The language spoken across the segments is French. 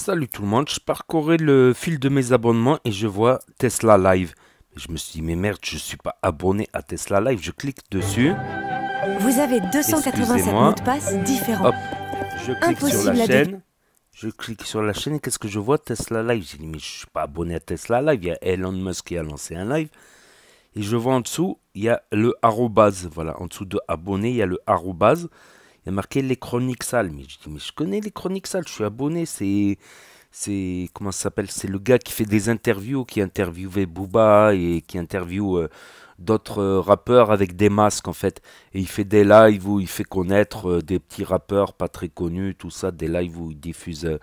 Salut tout le monde, je parcourais le fil de mes abonnements et je vois Tesla Live. Je me suis dit, mais merde, je ne suis pas abonné à Tesla Live. Je clique dessus. Vous avez 287 mots passe différents. je clique sur la chaîne. Je clique sur la chaîne et qu'est-ce que je vois Tesla Live. J'ai dit, mais je ne suis pas abonné à Tesla Live. Il y a Elon Musk qui a lancé un live. Et je vois en dessous, il y a le arrobase. Voilà, en dessous de abonné, il y a le arrobase marqué les chroniques sales. Mais je dis, mais je connais les chroniques sales, je suis abonné. C'est. C'est. Comment ça s'appelle C'est le gars qui fait des interviews, qui interviewait Booba et qui interviewe euh, d'autres euh, rappeurs avec des masques, en fait. Et il fait des lives où il fait connaître euh, des petits rappeurs pas très connus, tout ça. Des lives où il diffuse.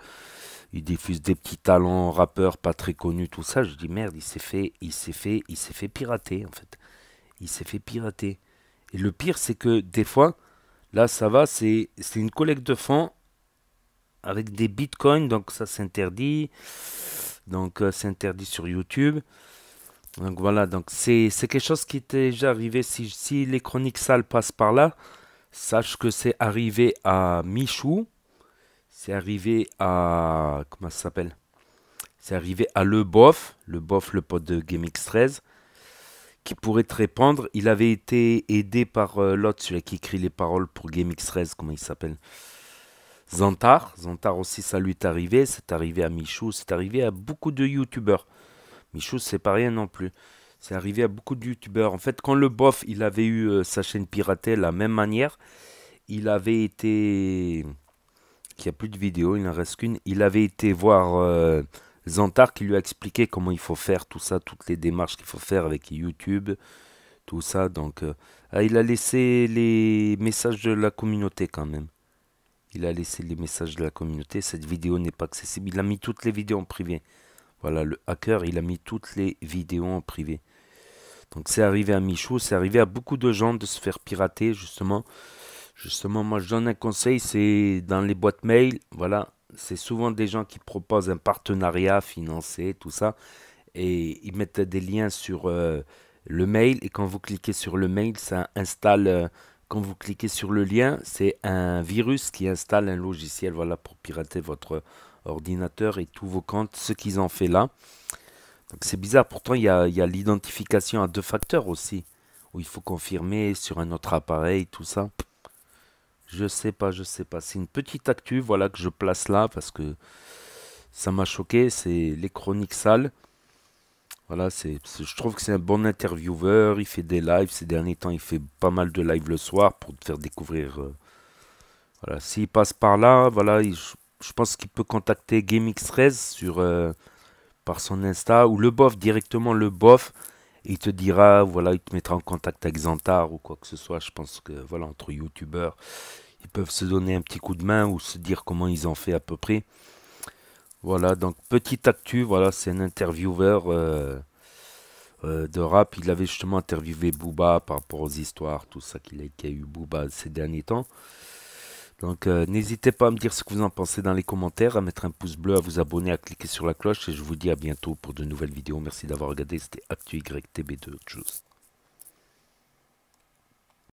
il diffuse des petits talents rappeurs pas très connus, tout ça. Je dis merde, il s'est fait, il s'est fait, il s'est fait pirater en fait. Il s'est fait pirater. Et le pire, c'est que des fois, Là, ça va, c'est une collecte de fonds avec des bitcoins, donc ça s'interdit. Donc, c'est euh, interdit sur YouTube. Donc voilà, donc c'est quelque chose qui était déjà arrivé. Si, si les chroniques sales passent par là, sache que c'est arrivé à Michou. C'est arrivé à. Comment ça s'appelle C'est arrivé à Le Bof. Le Bof, le pote de GameX13 qui pourrait te répondre. Il avait été aidé par euh, l'autre, celui qui écrit les paroles pour Game X13, comment il s'appelle Zantar. Zantar aussi, ça lui est arrivé. C'est arrivé à Michou, c'est arrivé à beaucoup de youtubeurs. Michou, c'est pas rien non plus. C'est arrivé à beaucoup de youtubeurs. En fait, quand le bof, il avait eu euh, sa chaîne piratée, la même manière, il avait été. Il n'y a plus de vidéos, il n'en reste qu'une. Il avait été voir euh, Zantar qui lui a expliqué comment il faut faire tout ça, toutes les démarches qu'il faut faire avec YouTube, tout ça. Donc, euh, ah, il a laissé les messages de la communauté quand même. Il a laissé les messages de la communauté. Cette vidéo n'est pas accessible. Il a mis toutes les vidéos en privé. Voilà, le hacker, il a mis toutes les vidéos en privé. Donc, c'est arrivé à Michou, c'est arrivé à beaucoup de gens de se faire pirater, justement. Justement, moi, je donne un conseil, c'est dans les boîtes mail, voilà, c'est souvent des gens qui proposent un partenariat financé, tout ça, et ils mettent des liens sur euh, le mail, et quand vous cliquez sur le mail, ça installe, euh, quand vous cliquez sur le lien, c'est un virus qui installe un logiciel, voilà, pour pirater votre ordinateur et tous vos comptes, ce qu'ils ont fait là. Donc c'est bizarre, pourtant il y a, y a l'identification à deux facteurs aussi, où il faut confirmer sur un autre appareil, tout ça. Je sais pas, je sais pas. C'est une petite actu, voilà, que je place là parce que ça m'a choqué. C'est les chroniques sales. Voilà, c'est, je trouve que c'est un bon interviewer. Il fait des lives. Ces derniers temps, il fait pas mal de lives le soir pour te faire découvrir. Euh, voilà, s'il passe par là, voilà, je pense qu'il peut contacter GameX13 sur euh, par son Insta ou le bof directement le bof il te dira, voilà, il te mettra en contact avec Zantar ou quoi que ce soit. Je pense que, voilà, entre youtubeurs, ils peuvent se donner un petit coup de main ou se dire comment ils ont fait à peu près. Voilà, donc petit actu, voilà, c'est un intervieweur euh, euh, de rap. Il avait justement interviewé Booba par rapport aux histoires, tout ça qu'il a, a eu Booba ces derniers temps. Donc euh, n'hésitez pas à me dire ce que vous en pensez dans les commentaires, à mettre un pouce bleu, à vous abonner, à cliquer sur la cloche. Et je vous dis à bientôt pour de nouvelles vidéos. Merci d'avoir regardé. C'était ActuYTB2. Tchuss.